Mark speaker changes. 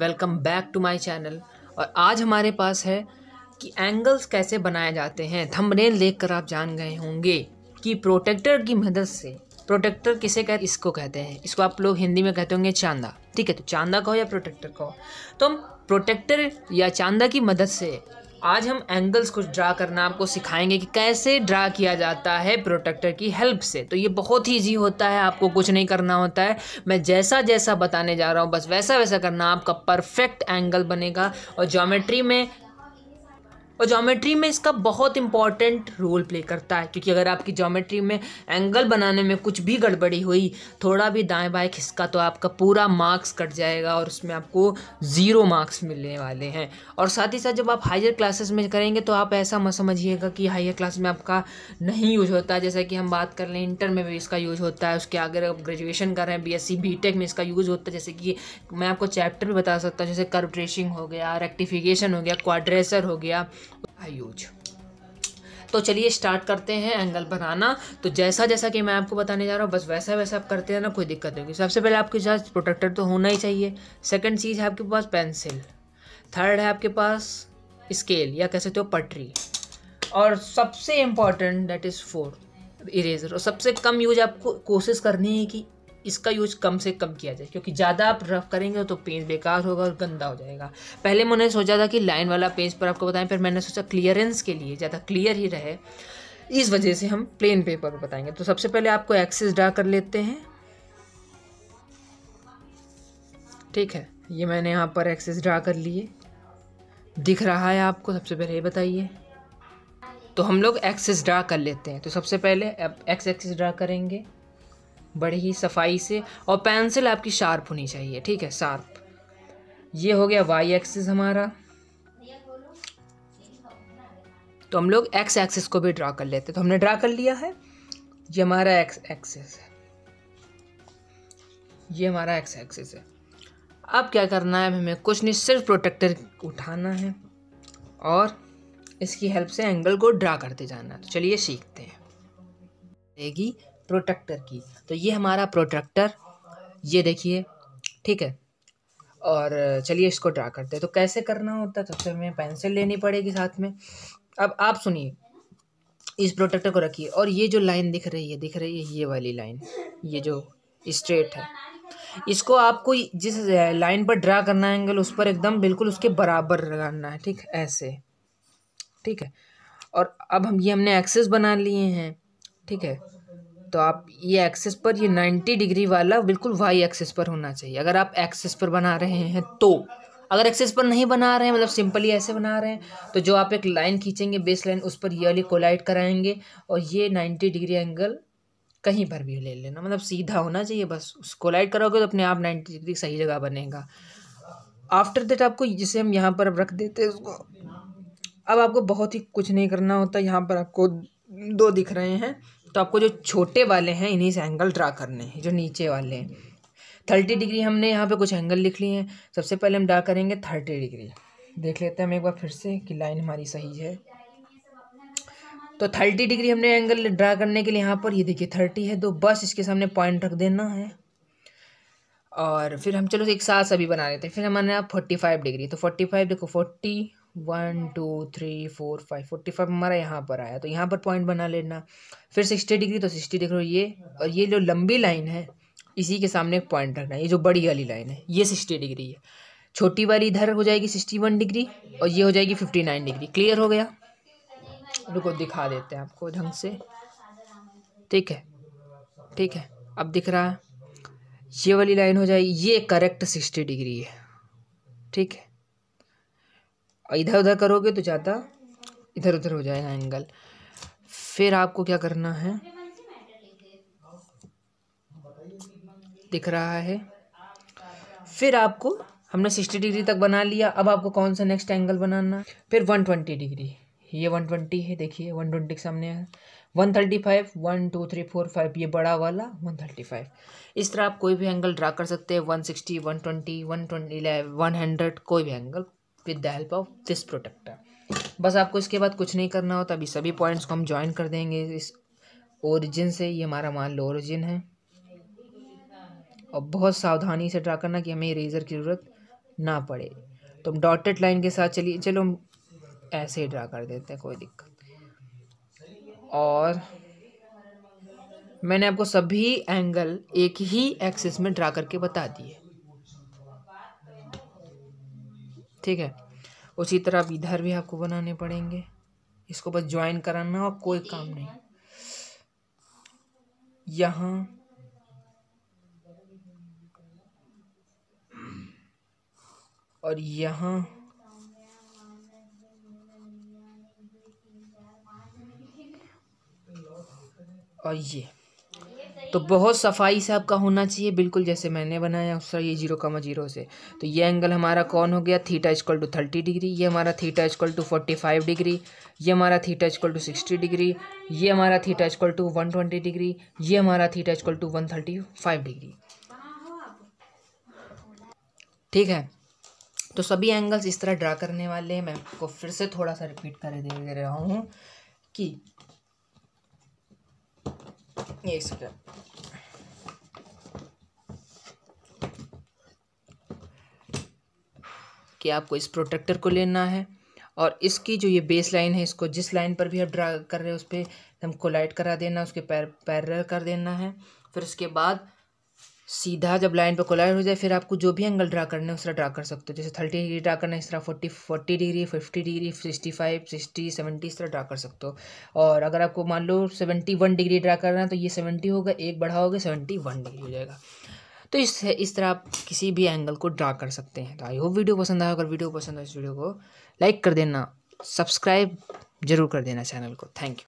Speaker 1: Welcome back to my channel और आज हमारे पास है कि एंगल्स कैसे बनाए जाते हैं थंबनेल देखकर आप जान गए होंगे कि प्रोटेक्टर की मदद से प्रोटेक्टर किसे कहते इसको कहते हैं इसको आप लोग हिंदी में कहते होंगे चांदा ठीक है तो चांदा कहो या प्रोटेक्टर कहो तो हम प्रोटेक्टर या चांदा की मदद से आज हम एंगल्स कुछ ड्रा करना आपको सिखाएंगे कि कैसे ड्रा किया जाता है प्रोटेक्टर की हेल्प से तो ये बहुत ही ईजी होता है आपको कुछ नहीं करना होता है मैं जैसा जैसा बताने जा रहा हूँ बस वैसा वैसा करना आपका परफेक्ट एंगल बनेगा और जोमेट्री में और जोमेट्री में इसका बहुत इंपॉर्टेंट रोल प्ले करता है क्योंकि अगर आपकी ज्योमेट्री में एंगल बनाने में कुछ भी गड़बड़ी हुई थोड़ा भी दाएं बाएं खिसका तो आपका पूरा मार्क्स कट जाएगा और उसमें आपको ज़ीरो मार्क्स मिलने वाले हैं और साथ ही साथ जब आप हायर क्लासेस में करेंगे तो आप ऐसा मत समझिएगा कि हायर क्लास में आपका नहीं यूज़ होता है जैसा कि हम बात कर लें इंटर में भी इसका यूज़ होता है उसके अगर आप ग्रेजुएशन कर रहे हैं बी एस में इसका यूज़ होता है जैसे कि मैं आपको चैप्टर भी बता सकता हूँ जैसे कर्व ट्रेसिंग हो गया रेक्टिफिकेशन हो गया क्वाड्रेसर हो गया यूज तो चलिए स्टार्ट करते हैं एंगल बनाना तो जैसा जैसा कि मैं आपको बताने जा रहा हूँ बस वैसा वैसा आप करते हैं ना कोई दिक्कत नहीं होगी सबसे पहले आपके पास प्रोटेक्टर तो होना ही चाहिए सेकंड चीज़ है आपके पास पेंसिल थर्ड है आपके पास स्केल या कह सकते हो पटरी और सबसे important that is four eraser और सबसे कम यूज आपको कोशिश करनी है कि इसका यूज कम से कम किया जाए क्योंकि ज़्यादा आप रफ करेंगे तो पेज बेकार होगा और गंदा हो जाएगा पहले मैंने सोचा था कि लाइन वाला पेज पर आपको बताएं फिर मैंने सोचा क्लियरेंस के लिए ज़्यादा क्लियर ही रहे इस वजह से हम प्लेन पेपर पर बताएंगे तो सबसे पहले आपको एक्सेस ड्रा कर लेते हैं ठीक है ये मैंने यहाँ पर एक्सेस ड्रा कर लिए दिख रहा है आपको सबसे पहले ये बताइए तो हम लोग एक्सेस ड्रा कर लेते हैं तो सबसे पहले एक्स एक्सेस ड्रा करेंगे बड़े ही सफाई से और पेंसिल आपकी शार्प होनी चाहिए ठीक है शार्प ये हो गया वाई एक्सिस हमारा तो हम लोग एक्स एक्सिस को भी ड्रा कर लेते तो हमने ड्रा कर लिया है ये हमारा एक्स एक्सिस है ये हमारा एक्स एक्सिस है अब क्या करना है हमें कुछ नहीं सिर्फ प्रोटेक्टर उठाना है और इसकी हेल्प से एंगल को ड्रा करते जाना है तो चलिए सीखते हैं प्रोटेक्टर की तो ये हमारा प्रोटेक्टर ये देखिए ठीक है और चलिए इसको ड्रा करते हैं तो कैसे करना होता है तो सबसे हमें पेंसिल लेनी पड़ेगी साथ में अब आप सुनिए इस प्रोटेक्टर को रखिए और ये जो लाइन दिख रही है दिख रही है ये वाली लाइन ये जो स्ट्रेट है इसको आपको जिस लाइन पर ड्रा करना है एंगल उस पर एकदम बिल्कुल उसके बराबर लगाना है ठीक ऐसे ठीक है और अब हम ये हमने एक्सेस बना लिए हैं ठीक है तो आप ये एक्सेस पर ये 90 डिग्री वाला बिल्कुल वाई एक्सेस पर होना चाहिए अगर आप एक्सेस पर बना रहे हैं तो अगर एक्सेस पर नहीं बना रहे हैं मतलब सिंपली ऐसे बना रहे हैं तो जो आप एक लाइन खींचेंगे बेस लाइन उस पर ये वाली कोलाइड कराएंगे और ये नाइन्टी डिग्री एंगल कहीं पर भी ले लेना मतलब सीधा होना चाहिए बस उस कोलाइड करोगे तो अपने आप नाइन्टी डिग्री सही जगह बनेगा आफ्टर दैट आपको जिसे हम यहाँ पर अब रख देते हैं उसको अब आपको बहुत ही कुछ नहीं करना होता यहाँ पर आपको दो दिख रहे हैं तो आपको जो छोटे वाले हैं इन्हीं से एंगल ड्रा करने हैं जो नीचे वाले हैं थर्टी डिग्री हमने यहाँ पे कुछ एंगल लिख लिए हैं सबसे पहले हम ड्रा करेंगे थर्टी डिग्री देख लेते हैं हम एक बार फिर से कि लाइन हमारी सही है तो थर्टी डिग्री हमने एंगल ड्रा करने के लिए यहाँ पर ये देखिए थर्टी है तो बस इसके सामने पॉइंट रख देना है और फिर हम चलो एक साथ सभी बना लेते हैं फिर हमारे यहाँ फोर्टी फाइव डिग्री तो फोर्टी फाइव देखो forty one two three four five forty five हमारा यहाँ पर आया तो यहाँ पर पॉइंट बना लेना फिर सिक्सटी डिग्री तो सिक्सटी देख लो ये और ये जो लंबी लाइन है इसी के सामने एक पॉइंट रखना है ये जो बड़ी वाली लाइन है ये सिक्सटी डिग्री है छोटी वाली इधर हो जाएगी सिक्सटी वन डिग्री और ये हो जाएगी फिफ्टी नाइन डिग्री क्लियर हो गया रुको दिखा देते हैं आपको ढंग से ठीक है ठीक है अब दिख रहा है ये वाली लाइन हो जाएगी ये करेक्ट सिक्सटी डिग्री है ठीक है और इधर उधर करोगे तो ज़्यादा इधर उधर हो जाएगा एंगल फिर आपको क्या करना है दिख रहा है फिर आपको हमने सिक्सटी डिग्री तक बना लिया अब आपको कौन सा नेक्स्ट एंगल बनाना फिर वन ट्वेंटी डिग्री ये वन ट्वेंटी है देखिए वन ट्वेंटी के सामने है one thirty five one two three four five ये बड़ा वाला वन थर्टी फाइव इस तरह आप कोई भी एंगल ड्रा कर सकते हैं one sixty one twenty one twenty one hundred कोई भी angle with the help of this protractor बस आपको इसके बाद कुछ नहीं करना होता अभी सभी पॉइंट्स को हम ज्वाइन कर देंगे इस ओरिजिन से ये हमारा मान लो ओरिजिन है और बहुत सावधानी से ड्रा करना कि हमें रेज़र की ज़रूरत ना पड़े तो हम डॉटेड लाइन के साथ चलिए चलो हम ऐसे ही ड्रा कर देते हैं कोई दिक्कत और मैंने आपको सभी एंगल एक ही एक्सिस में ड्रा करके बता दिए ठीक है उसी तरह अब इधर भी आपको बनाने पड़ेंगे इसको बस ज्वाइन कराना और कोई काम नहीं यहाँ और यहाँ और ये तो बहुत सफाई से आपका होना चाहिए बिल्कुल जैसे मैंने बनाया उस तरह ये जीरो कमा जीरो से तो ये एंगल हमारा कौन हो गया theta is equal to thirty degree ये हमारा theta is equal to forty five degree ये हमारा theta is equal to sixty degree ये हमारा theta is equal to one twenty degree ये हमारा theta is equal to one thirty five degree ठीक है तो सभी एंगल्स इस तरह ड्रा करने वाले हैं मैं आपको फिर से थोड़ा सा रिपीट कर दे रहा हूँ कि nie ich sobie. कि आपको इस प्रोटेक्टर को लेना है और इसकी जो ये बेस लाइन है इसको जिस लाइन पर भी आप ड्रा कर रहे हैं उस पर एकदम कोलाइट करा देना उसके पैर पैरल कर देना है फिर उसके बाद सीधा जब लाइन पे कोलाइन हो जाए फिर आपको जो भी एंगल ड्रा करना है तरह ड्रा कर सकते हो जैसे थर्टी डिग्री ड्रा करना है इस तरह forty forty degree fifty degree sixty five sixty seventy इस तरह ड्रा कर सकते हो और अगर आपको मान लो सेवेंटी वन डिग्री ड्रा करना है तो ये सेवेंटी होगा एक बढ़ाओगे सेवेंटी वन डिग्री हो जाएगा तो इस इस तरह आप किसी भी एंगल को ड्रा कर सकते हैं तो आई होप वीडियो पसंद आया अगर वीडियो पसंद आए इस वीडियो को लाइक कर देना सब्सक्राइब जरूर कर देना चैनल को थैंक यू